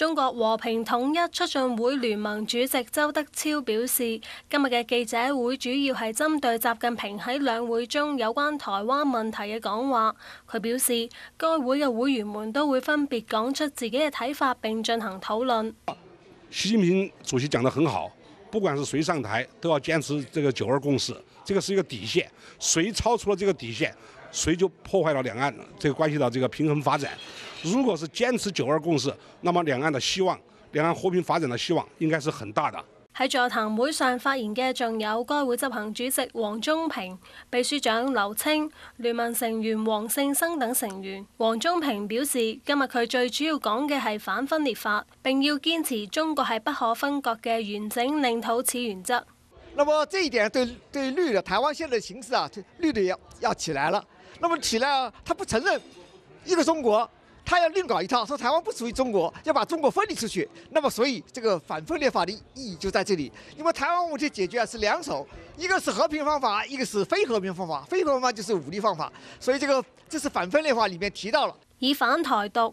中国和平统一促进会联盟主席周德超表示，今日嘅记者会主要系针对习近平喺两会中有关台湾问题嘅讲话。佢表示，该会嘅会员们都会分别讲出自己嘅睇法，并进行讨论。习近平主席讲得很好，不管是谁上台，都要坚持这个九二共识，这个是一个底线。谁超出了这个底线，谁就破坏了两岸，这关系到这个平衡发展。如果是堅持九二共识，那麼兩岸的希望，兩岸和平發展的希望應該是很大的。喺座談會上發言嘅仲有該會執行主席黃宗平、秘書長劉清、聯盟成員黃胜生等成員。黃宗平表示，今日佢最主要講嘅係反分裂法，並要堅持中國係不可分割嘅完整領土此原則。那麼這一點對對綠的台灣在的形势啊，綠的要要起來了。那麼起來啊，他不承認一個中國。他要另搞一套，说台湾不属于中国，要把中国分离出去。那么，所以这个反分裂法的意义就在这里。因为台湾问题解决啊，是两手，一个是和平方法，一个是非和平方法。非和平方法就是武力方法。所以，这个这是反分裂法里面提到了以反台独。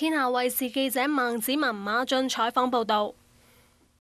天下卫视记者孟子文、马骏采访报道。